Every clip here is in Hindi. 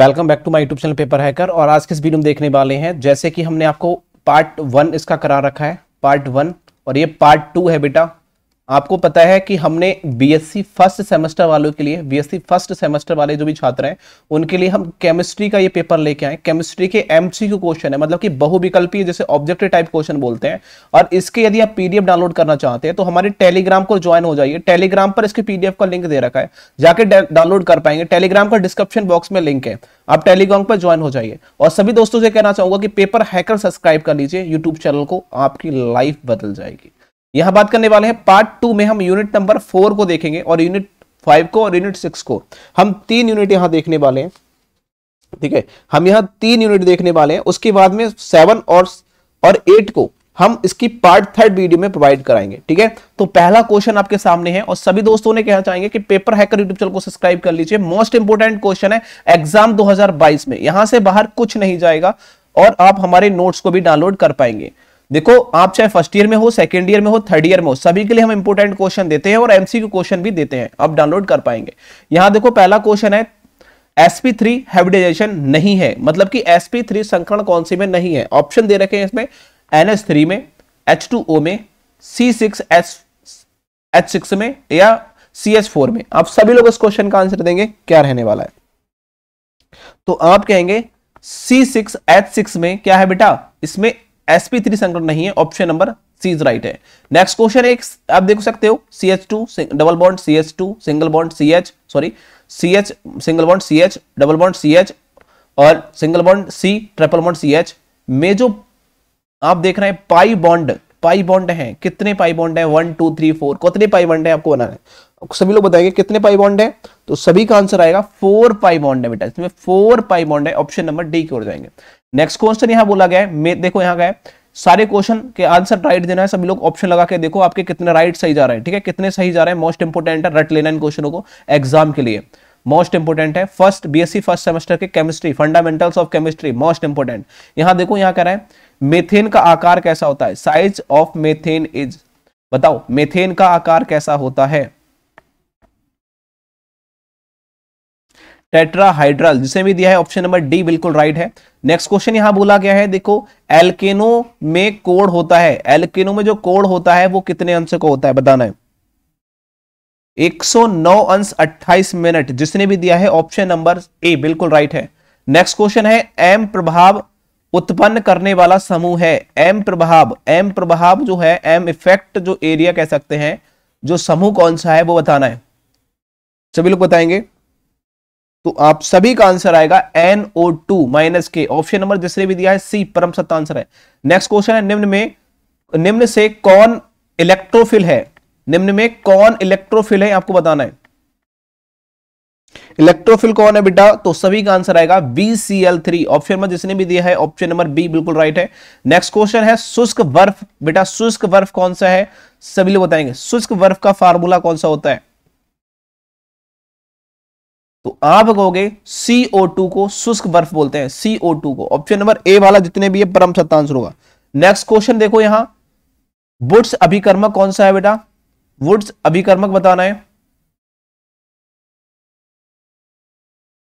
welcome back to my YouTube channel Paper Hacker और आज किस वीडियो में देखने वाले हैं जैसे कि हमने आपको पार्ट वन इसका करा रखा है पार्ट वन और ये पार्ट टू है बेटा आपको पता है कि हमने बीएससी फर्स्ट सेमेस्टर वालों के लिए बीएससी फर्स्ट सेमेस्टर वाले जो भी छात्र हैं उनके लिए हम केमिस्ट्री का ये पेपर लेके आए केमिस्ट्री के एमसीक्यू क्वेश्चन है मतलब कि बहुविकल्पी जैसे ऑब्जेक्टिव टाइप क्वेश्चन बोलते हैं और इसके यदि आप पीडीएफ डाउनलोड करना चाहते हैं तो हमारे टेलीग्राम को ज्वाइन हो जाइए टेलीग्राम पर इसके पीडीएफ का लिंक दे रखा है जाके डाउनलोड कर पाएंगे टेलीग्राम का डिस्क्रिप्शन बॉक्स में लिंक है आप टेलीग्राम पर ज्वाइन हो जाइए और सभी दोस्तों से कहना चाहूंगा कि पेपर हैकर सब्सक्राइब कर लीजिए यूट्यूब चैनल को आपकी लाइफ बदल जाएगी यहां बात करने वाले हैं पार्ट टू में हम यूनिट नंबर फोर को देखेंगे और यूनिट फाइव को और यूनिट सिक्स को हम तीन यूनिट यहां देखने वाले हैं ठीक है हम यहां तीन यूनिट देखने वाले हैं उसके बाद में सेवन और और एट को हम इसकी पार्ट थर्ड वीडियो में प्रोवाइड कराएंगे ठीक है तो पहला क्वेश्चन आपके सामने है और सभी दोस्तों ने कहना चाहेंगे कि पेपर हैकर यूट्यूब चैनल को सब्सक्राइब कर लीजिए मोस्ट इंपोर्टेंट क्वेश्चन है एग्जाम 2022 में यहां से बाहर कुछ नहीं जाएगा और आप हमारे नोट्स को भी डाउनलोड कर पाएंगे देखो आप चाहे फर्स्ट ईयर में हो सेकंड ईयर में हो थर्ड ईयर में हो सभी के लिए हम इंपोर्टेंट क्वेश्चन देते हैं और एमसीक्यू क्वेश्चन भी देते हैं आप डाउनलोड कर पाएंगे यहां देखो पहला क्वेश्चन है एसपी थ्री हेबिटाइजेशन नहीं है मतलब कि एसपी थ्री संक्रमण कौन सी में नहीं है ऑप्शन दे रखे हैं इसमें थ्री में H2O में सी एच सिक्स में या सी एस फोर में आप सभी लोग इस क्वेश्चन का आंसर देंगे क्या रहने वाला है तो आप कहेंगे सी सिक्स एच सिक्स में क्या है बेटा इसमें एसपी थ्री संकट नहीं है option number C is right है नेक्स्ट क्वेश्चन एक आप देख सकते हो C H two double bond C H two single bond C H sorry C H single bond C H double bond C H और single bond C triple bond C H में जो आप देख रहे हैं पाई बॉन्ड पाई बॉन्ड है कितने पाई बॉन्ड है वन टू थ्री फोर कितने पाई बॉन्ड है आपको बनाना है सभी लोग बताएंगे कितने पाई बॉन्ड है तो सभी का आंसर आएगा फोर पाई बॉन्ड है बेटा इसमें फोर पाई बॉन्ड है ऑप्शन नंबर डी की ओर जाएंगे नेक्स्ट क्वेश्चन यहां बोला गया है देखो यहां गया सारे क्वेश्चन के आंसर राइट देना है सभी लोग ऑप्शन लगा के देखो आपके कितने राइट सही जा रहे हैं ठीक है कितने सही जा रहे हैं मोस्ट इंपोर्टेंट है रट लेना इन क्वेश्चनों को एग्जाम के लिए मोस्ट इंपोर्टेंट है फर्स्ट बीएससी फर्स्ट सेमेस्टर के chemistry fundamentals of chemistry most important यहां देखो यहां कह रहा है मेथेन का आकार कैसा होता है साइज ऑफ मेथेन इज बताओ मेथेन का आकार कैसा होता है टेट्राहाइड्रल जिसे भी दिया है ऑप्शन नंबर डी बिल्कुल राइट है नेक्स्ट क्वेश्चन यहां बोला गया है देखो एल्केनो में कोड होता है एल्केनो में जो कोड होता है वो कितने अंश का होता है बताना है 109 अंश 28 मिनट जिसने भी दिया है ऑप्शन नंबर ए बिल्कुल राइट है नेक्स्ट क्वेश्चन है एम प्रभाव उत्पन्न करने वाला समूह है एम प्रभाव एम प्रभाव जो है एम इफेक्ट जो एरिया कह सकते हैं जो समूह कौन सा है वो बताना है सभी लोग बताएंगे तो आप सभी का आंसर आएगा एनओ ओ टू माइनस के ऑप्शन नंबर जिसने भी दिया है सी परम सत्य आंसर है नेक्स्ट क्वेश्चन है निम्न में निम्न से कौन इलेक्ट्रोफिल है निम्न में कौन इलेक्ट्रोफिल है आपको बताना है इलेक्ट्रोफिल कौन है बेटा तो सभी का आंसर आएगा B C L three option number जिसने भी दिया है ऑप्शन नंबर बी बिल्कुल राइट है नेक्स्ट क्वेश्चन है शुष्क बर्फ बेटा शुष्क बर्फ कौन सा है सभी लोग बताएंगे शुष्क बर्फ का फार्मूला कौन सा होता है तो आप कहोगे CO2 को शुष्क बर्फ बोलते हैं CO2 को ऑप्शन नंबर ए वाला जितने भी है परम सत्ता होगा नेक्स्ट क्वेश्चन देखो यहां वुड्स अभिकर्मक कौन सा है बेटा वुड्स अभिकर्मक बताना है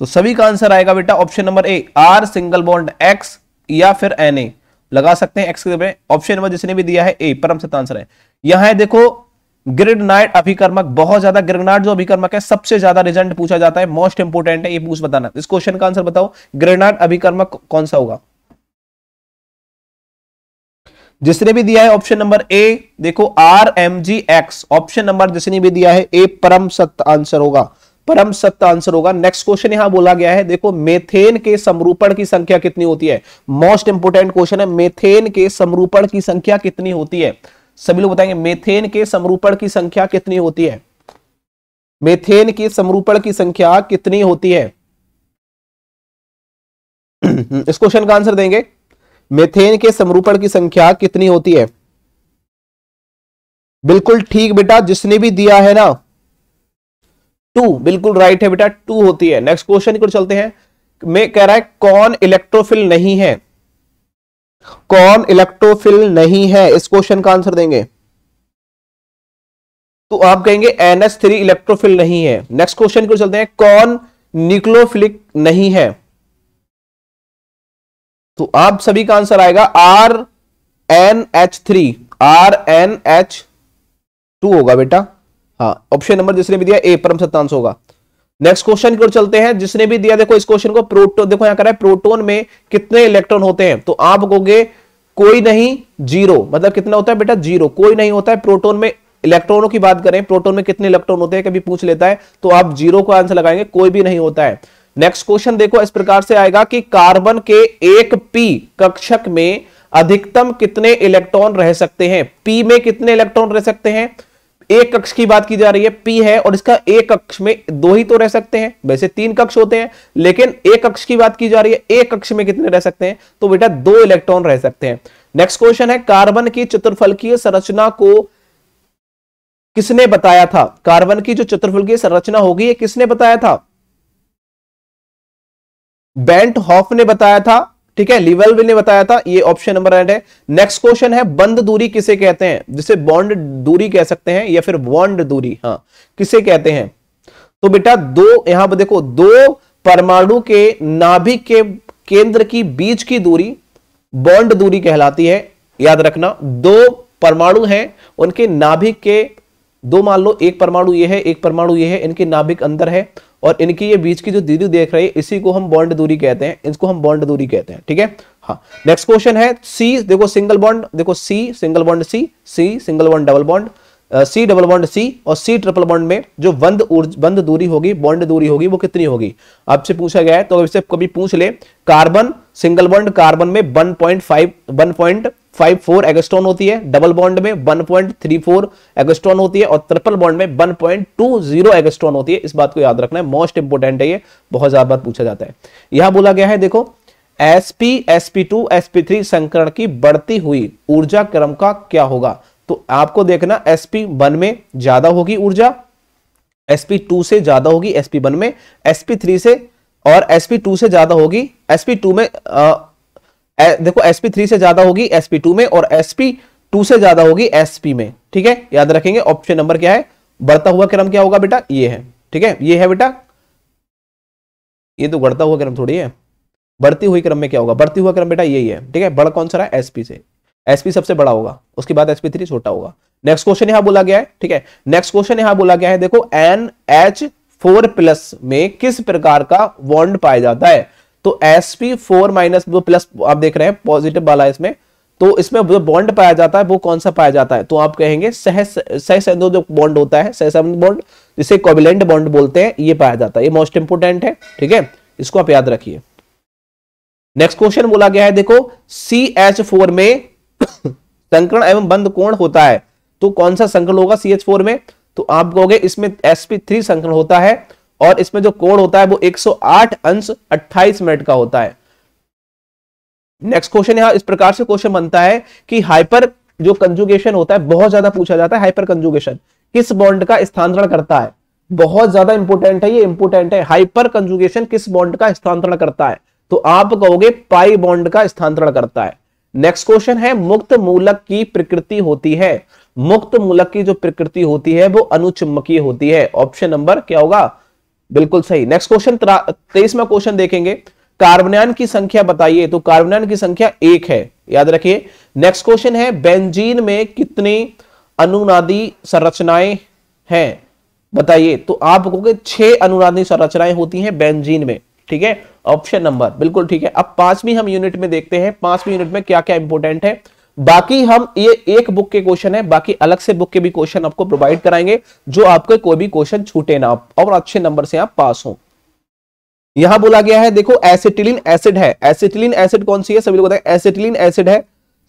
तो सभी का आंसर आएगा बेटा option number A R single bond X या फिर एन ए लगा सकते हैं एक्स के ऑप्शन नंबर जिसने भी दिया है ए परम सत्ता है यहां है देखो ग्रिडनाइट अभिकर्मक बहुत ज्यादा ग्रिडनाइट जो अभिकर्मक है सबसे ज्यादा रिजल्ट पूछा जाता है मोस्ट इंपोर्टेंट है ये पूछ बताना इस क्वेश्चन का आंसर बताओ ग्रिडनाइट अभिकर्मक कौन सा होगा जिसने भी दिया है ऑप्शन नंबर ए देखो R M G X option number जिसने भी दिया है ए परम सत्य आंसर होगा परम सत्य आंसर होगा नेक्स्ट क्वेश्चन यहां बोला गया है देखो मेथेन के समरूपण की संख्या कितनी होती है मोस्ट इंपोर्टेंट क्वेश्चन है मेथेन के समरूपण की संख्या कितनी होती है सभी लोग बताएंगे मेथेन के समरूपण की संख्या कितनी होती है मेथेन के समरूपण की संख्या कितनी होती है इस क्वेश्चन का आंसर देंगे मेथेन के समरूपण की संख्या कितनी होती है बिल्कुल ठीक बेटा जिसने भी दिया है ना टू बिल्कुल राइट है बेटा टू होती है नेक्स्ट क्वेश्चन की ओर चलते हैं मैं कह रहा है कौन इलेक्ट्रोफिल नहीं है कौन इलेक्ट्रोफिल नहीं है इस क्वेश्चन का आंसर देंगे तो आप कहेंगे एनएच थ्री इलेक्ट्रोफिल नहीं है नेक्स्ट क्वेश्चन को चलते हैं कौन न्यूक्लोफिलिक नहीं है तो आप सभी का आंसर आएगा R N H three R N H two होगा बेटा हाँ ऑप्शन नंबर जिसने भी दिया ए परम सत्तांश होगा नेक्स्ट क्वेश्चन की चलते हैं जिसने भी दिया देखो इस क्वेश्चन को प्रोटोन देखो यहां कर रहा है प्रोटोन में कितने इलेक्ट्रॉन होते हैं तो आप कहोगे कोई नहीं जीरो मतलब कितना होता है बेटा जीरो कोई नहीं होता है प्रोटोन में इलेक्ट्रॉनों की बात करें प्रोटोन में कितने इलेक्ट्रॉन होते हैं कभी पूछ लेता है तो आप जीरो को आंसर लगाएंगे कोई भी नहीं होता है नेक्स्ट क्वेश्चन देखो इस प्रकार से आएगा कि कार्बन के एक पी कक्षक में अधिकतम कितने इलेक्ट्रॉन रह सकते हैं पी में कितने इलेक्ट्रॉन रह सकते हैं एक कक्ष की बात की जा रही है पी है और इसका एक कक्ष में दो ही तो रह सकते हैं वैसे तीन कक्ष होते हैं लेकिन एक कक्ष की बात की जा रही है एक कक्ष में कितने रह सकते हैं तो बेटा दो इलेक्ट्रॉन रह सकते हैं नेक्स्ट क्वेश्चन है कार्बन की चतुर्फलकीय संरचना को किसने बताया था कार्बन की जो चतुर्फलकीय संरचना होगी ये किसने बताया था बेंट हॉफ ने बताया था ठीक है लिवेल्वे ने बताया था ये ऑप्शन नंबर एट है नेक्स्ट क्वेश्चन है बंद दूरी किसे कहते हैं जिसे बॉन्ड दूरी कह सकते हैं या फिर बॉन्ड दूरी हाँ किसे कहते हैं तो बेटा दो यहां पर देखो दो परमाणु के नाभिक के केंद्र की बीच की दूरी बॉन्ड दूरी कहलाती है याद रखना दो परमाणु हैं उनके नाभिक के दो मान लो एक परमाणु ये है एक परमाणु ये है इनके नाभिक अंदर है और इनकी ये बीच की जो दूरी देख रही है इसी को हम बॉन्ड दूरी कहते हैं इसको हम बॉन्ड दूरी कहते हैं ठीक है हाँ नेक्स्ट क्वेश्चन है सी देखो सिंगल बॉन्ड देखो C single bond C C single bond double bond C double bond C और सी ट्रिपल बॉन्ड में जो बंद बंद दूरी होगी बॉन्ड दूरी होगी वो कितनी होगी आपसे पूछा गया है तो इससे कभी पूछ ले कार्बन सिंगल बॉन्ड कार्बन में 1.5 फोर एगस्टोन होती है डबल बॉन्ड में 1.34 एगस्टोन होती है और ट्रिपल बॉन्ड में one point two zero angstrom होती है इस बात को याद रखना है मोस्ट इंपोर्टेंट है ये बहुत ज्यादा बार पूछा जाता है यह बोला गया है देखो SP SP two SP three संकरण की बढ़ती हुई ऊर्जा क्रम का क्या होगा तो आपको देखना एसपी वन में ज्यादा होगी ऊर्जा एसपी टू से ज्यादा होगी एसपी वन में एसपी थ्री से और एसपी टू से ज्यादा होगी एसपी टू में आ, ए, देखो एसपी थ्री से ज्यादा होगी एसपी टू में और एसपी टू से ज्यादा होगी एसपी में ठीक है याद रखेंगे ऑप्शन नंबर क्या है बढ़ता हुआ क्रम क्या होगा बेटा ये है ठीक है ये है बेटा ये तो बढ़ता हुआ क्रम थोड़ी है बढ़ती हुई क्रम में क्या होगा बढ़ती हुआ क्रम बेटा यही है ठीक है बड़ा कौन सा रहा है एसपी से एसपी सबसे बड़ा होगा उसके बाद एसपी थ्री छोटा होगा नेक्स्ट क्वेश्चन यहां बोला गया है ठीक है नेक्स्ट क्वेश्चन यहां बोला गया है देखो एन एच फोर प्लस में किस प्रकार का वॉन्ड पाया जाता है तो S P four minus plus आप देख रहे हैं पॉजिटिव वाला इसमें तो इसमें जो बॉन्ड पाया जाता है वो कौन सा पाया जाता है तो आप कहेंगे सह जो बॉन्ड होता है सहसंद बॉन्ड जिसे कोविलेंट बॉन्ड बोलते हैं ये पाया जाता है ये मोस्ट इंपोर्टेंट है ठीक है इसको आप याद रखिए नेक्स्ट क्वेश्चन बोला गया है देखो सी एच फोर में संकरण एवं बंद कोण होता है तो कौन सा संकरण होगा सी एच फोर में तो आप कहोगे इसमें एसपी थ्री संकरण होता है और इसमें जो कोण होता है वो 108 अंश 28 मिनट का होता है नेक्स्ट क्वेश्चन यहां इस प्रकार से क्वेश्चन बनता है कि हाइपर जो कंजुगेशन होता है बहुत ज्यादा पूछा जाता है हाइपर कंजुगेशन किस बॉन्ड का स्थानांतरण करता है बहुत ज्यादा इंपोर्टेंट है ये इंपोर्टेंट है हाइपर कंजुगेशन किस बॉन्ड का स्थानांतरण करता है तो आप कहोगे पाई बॉन्ड का स्थानांतरण करता है नेक्स्ट क्वेश्चन है मुक्त मूलक की प्रकृति होती है मुक्त मूलक की जो प्रकृति होती है वो अनुचुंबकीय होती है ऑप्शन नंबर क्या होगा बिल्कुल सही नेक्स्ट क्वेश्चन तेईसवा क्वेश्चन देखेंगे कार्बनयान की संख्या बताइए तो कार्बनयान की संख्या एक है याद रखिए नेक्स्ट क्वेश्चन है बेंजीन में कितनी अनुनादी संरचनाएं हैं बताइए तो आप कहोगे छह अनुनादी संरचनाएं होती हैं बेंजीन में ठीक है ऑप्शन नंबर बिल्कुल ठीक है अब पांचवी हम यूनिट में देखते हैं पांचवी यूनिट में क्या क्या इंपोर्टेंट है बाकी हम ये एक बुक के क्वेश्चन है बाकी अलग से बुक के भी क्वेश्चन आपको प्रोवाइड कराएंगे जो आपके कोई भी क्वेश्चन छूटे ना और अच्छे नंबर से आप पास हो यहां बोला गया है देखो एसिटिलिन एसिड है एसिटिलिन एसिड कौन सी है सभी लोग बताएं एसिटिलिन एसिड है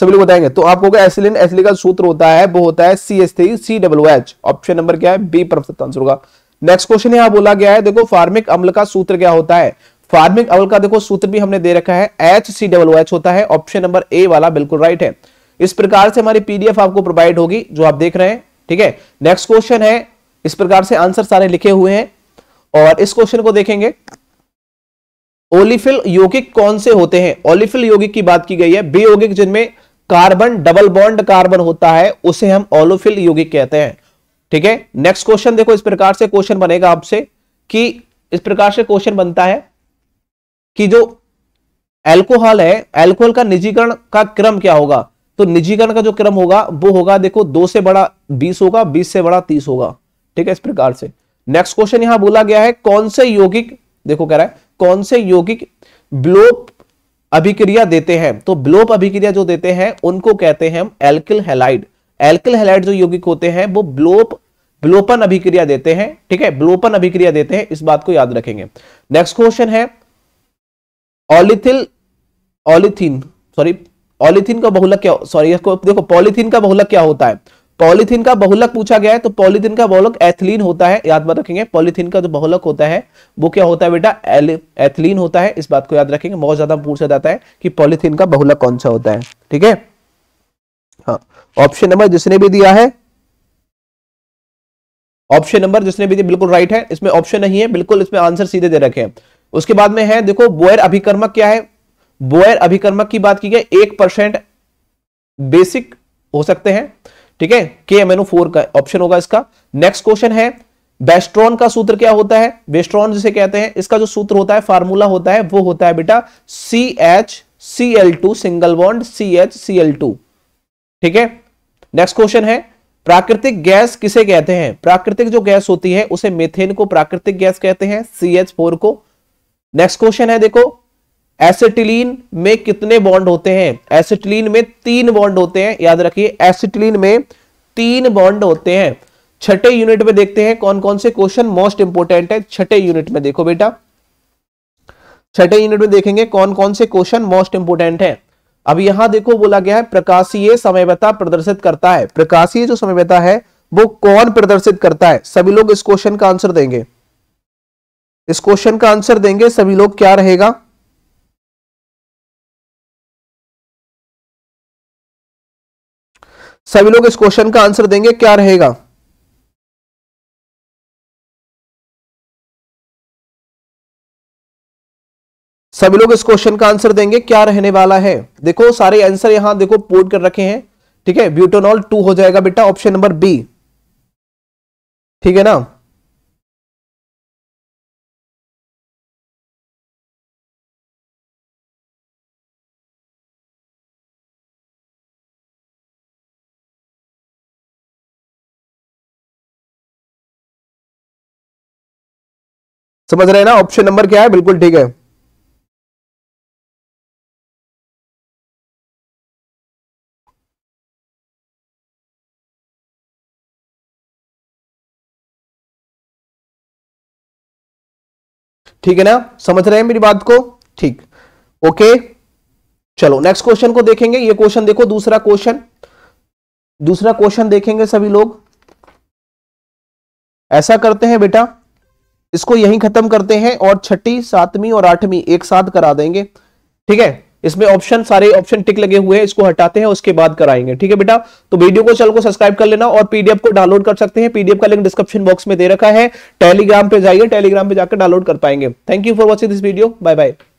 सभी लोग बताएंगे तो आपको एसिलिन एसिड का सूत्र होता है वो होता है C S three C W H option number क्या है बी परफेक्ट आंसर होगा नेक्स्ट क्वेश्चन यहां बोला गया है देखो फार्मिक अम्ल का सूत्र क्या होता है फार्मिक अम्ल का देखो सूत्र भी हमने दे रखा है एच सी डबल एच होता है ऑप्शन नंबर ए वाला बिल्कुल राइट है इस प्रकार से हमारी पीडीएफ आपको प्रोवाइड होगी जो आप देख रहे हैं ठीक है नेक्स्ट क्वेश्चन है इस प्रकार से आंसर सारे लिखे हुए हैं और इस क्वेश्चन को देखेंगे ओलिफिल यौगिक कौन से होते हैं ओलिफिल यौगिक की बात की गई है बे यौगिक जिनमें कार्बन डबल बॉन्ड कार्बन होता है उसे हम ओलोफिल यौगिक कहते हैं ठीक है नेक्स्ट क्वेश्चन देखो इस प्रकार से क्वेश्चन बनेगा आपसे कि इस प्रकार से क्वेश्चन बनता है कि जो एल्कोहल है एल्कोहल का निजीकरण का क्रम क्या होगा तो निजीकरण का जो क्रम होगा वो होगा देखो दो से बड़ा बीस होगा बीस से बड़ा तीस होगा ठीक है इस प्रकार से नेक्स्ट क्वेश्चन यहां बोला गया है कौन से यौगिक देखो कह रहा है कौन से यौगिक ब्लोप अभिक्रिया देते हैं तो ब्लोप अभिक्रिया जो देते हैं उनको कहते हैं हम एल्किल हेलाइड एल्किल हैलाइड जो यौगिक होते हैं वो ब्लोप ब्लोपन अभिक्रिया देते हैं ठीक है ब्लोपन अभिक्रिया देते हैं इस बात को याद रखेंगे नेक्स्ट क्वेश्चन है ऑलिथिल ऑलिथिन सॉरी ऑलिथिन का बहुलक क्या सॉरी देखो पॉलिथिन का बहुलक क्या होता है पॉलिथिन का बहुलक पूछा गया है तो पॉलिथिन का बहुलक एथिलीन होता है याद बात रखेंगे पॉलिथिन का जो बहुलक होता है वो क्या होता है बेटा एथिलीन होता है इस बात को याद रखेंगे बहुत ज्यादा पूछा जाता है कि पॉलिथिन का बहुलक कौन सा होता है ठीक है हाँ ऑप्शन नंबर जिसने भी दिया है ऑप्शन नंबर जिसने भी दिया बिल्कुल राइट है इसमें ऑप्शन नहीं है बिल्कुल इसमें आंसर सीधे दे रखे हैं उसके बाद में है देखो बोयर अभिकर्मक क्या है बोयर अभिकर्मक की बात की गई एक परसेंट बेसिक हो सकते हैं ठीक है के एम फोर का ऑप्शन होगा इसका नेक्स्ट क्वेश्चन है बेस्ट्रॉन का सूत्र क्या होता है बेस्ट्रॉन जिसे कहते हैं इसका जो सूत्र होता है फार्मूला होता है वो होता है बेटा C H C L two single bond C H C L two ठीक है नेक्स्ट क्वेश्चन है प्राकृतिक गैस किसे कहते हैं प्राकृतिक जो गैस होती है उसे मेथेन को प्राकृतिक गैस कहते हैं सी एच फोर को नेक्स्ट क्वेश्चन है देखो एसिटिलीन में कितने बॉन्ड होते हैं एसिटिलीन में तीन बॉन्ड होते हैं याद रखिए एसिटिलीन में तीन बॉन्ड होते हैं छठे यूनिट में देखते हैं कौन कौन से क्वेश्चन मोस्ट इंपोर्टेंट है छठे यूनिट में देखो बेटा छठे यूनिट में देखेंगे कौन कौन से क्वेश्चन मोस्ट इंपोर्टेंट है अब यहां देखो बोला गया है प्रकाशीय समयता प्रदर्शित करता है प्रकाशीय जो समयता है वो कौन प्रदर्शित करता है सभी लोग इस क्वेश्चन का आंसर देंगे इस क्वेश्चन का आंसर देंगे सभी लोग क्या रहेगा सभी लोग इस क्वेश्चन का आंसर देंगे क्या रहेगा सभी लोग इस क्वेश्चन का आंसर देंगे क्या रहने वाला है देखो सारे आंसर यहां देखो पोर्ट कर रखे हैं ठीक है ब्यूटोनॉल टू हो जाएगा बेटा ऑप्शन नंबर बी ठीक है ना समझ रहे हैं ना ऑप्शन नंबर क्या है बिल्कुल ठीक है ठीक है ना समझ रहे हैं मेरी बात को ठीक ओके चलो नेक्स्ट क्वेश्चन को देखेंगे ये क्वेश्चन देखो दूसरा क्वेश्चन दूसरा क्वेश्चन देखेंगे सभी लोग ऐसा करते हैं बेटा इसको यहीं खत्म करते हैं और छठी सातवीं और आठवीं एक साथ करा देंगे ठीक है इसमें ऑप्शन सारे ऑप्शन टिक लगे हुए हैं इसको हटाते हैं उसके बाद कराएंगे ठीक है बेटा तो वीडियो को चैनल को सब्सक्राइब कर लेना और पीडीएफ को डाउनलोड कर सकते हैं पीडीएफ का लिंक डिस्क्रिप्शन बॉक्स में दे रखा है टेलीग्राम पे जाइए टेलीग्राम पे जाकर डाउनलोड कर पाएंगे thank you for watching this video bye bye